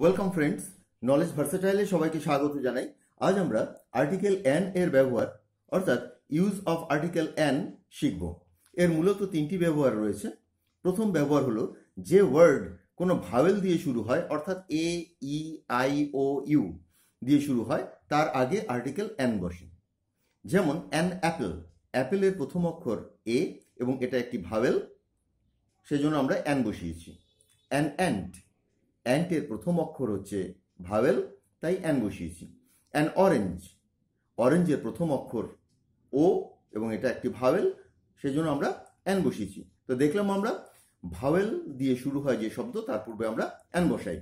welcome friends knowledge ভার্সেটাইলে সবাইকে স্বাগত জানাই আজ আমরা আর্টিকেল এন এর ব্যবহার অর্থাৎ ইউজ অফ আর্টিকেল এন শিখব এর মূলত তিনটি ব্যবহার রয়েছে প্রথম ব্যবহার হলো যে ওয়ার্ড কোনো ভাওয়েল দিয়ে শুরু হয় অর্থাৎ এ ই আই ও ইউ দিয়ে শুরু হয় তার আগে আর্টিকেল এন বসে যেমন অ্যান অ্যাপেল অ্যাপেলের প্রথম অক্ষর এ এবং এটা একটি ভাওয়েল সেজন্য আমরা অ্যান বসিয়েছি অ্যান অ্যান্ট অ্যান্টের প্রথম অক্ষর হচ্ছে ভাওয়েল তাই অ্যান বসিয়েছি অ্যান অরেঞ্জ অরেঞ্জের প্রথম অক্ষর ও এবং এটা একটি ভাওয়েল সেজন্য আমরা অ্যান বসিয়েছি তো দেখলাম আমরা ভাওয়েল দিয়ে শুরু হয় যে শব্দ তার পূর্বে আমরা অ্যান বসাই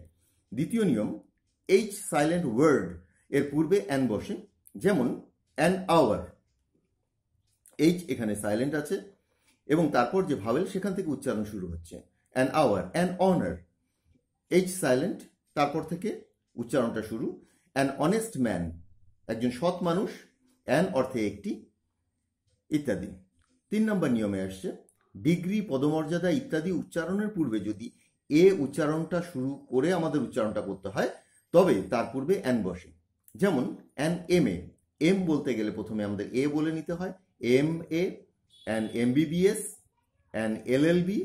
দ্বিতীয় নিয়ম এইচ সাইলেন্ট ওয়ার্ড এর পূর্বে অ্যান বসে যেমন অ্যান আওয়ার এইচ এখানে সাইলেন্ট আছে এবং তারপর যে ভাওয়েল সেখান থেকে উচ্চারণ শুরু হচ্ছে an hour an honour H silent তারপর থেকে উচ্চারণটা শুরু অ্যান অনেস্ট ম্যান একজন সৎ মানুষ অ্যান অর্থে একটি ইত্যাদি তিন নম্বর নিয়মে আসছে ডিগ্রি পদমর্যাদা ইত্যাদি উচ্চারণের পূর্বে যদি এ উচ্চারণটা শুরু করে আমাদের উচ্চারণটা করতে হয় তবে তার পূর্বে অ্যান বসে যেমন অ্যান এম এ এম বলতে গেলে প্রথমে আমাদের এ বলে নিতে হয় M A an M BBS an L L B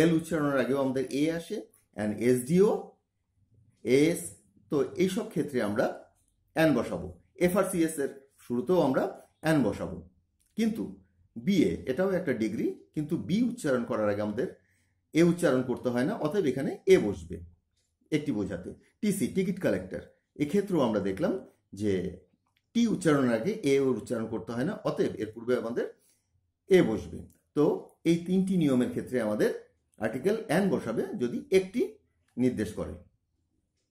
L উচ্চারণের আগেও আমাদের এ আসে অ্যান্ড এসডিও এস তো এইসব ক্ষেত্রে আমরা অ্যান বসাবো এফআরসিএস এর শুরুতেও আমরা এন বসাবো কিন্তু বিএ এটাও একটা ডিগ্রি কিন্তু বি উচ্চারণ করার আগে আমাদের এ উচ্চারণ করতে হয় না অতএব এখানে এ বসবে একটি বোঝাতে টিসি টিকিট কালেক্টর এক্ষেত্রেও আমরা দেখলাম যে টি উচ্চারণের আগে এ ওর উচ্চারণ করতে হয় না অতএব এর পূর্বে আমাদের এ বসবে তো এই তিনটি নিয়মের ক্ষেত্রে আমাদের আর্টিকেল এন বসাবে যদি একটি নির্দেশ করে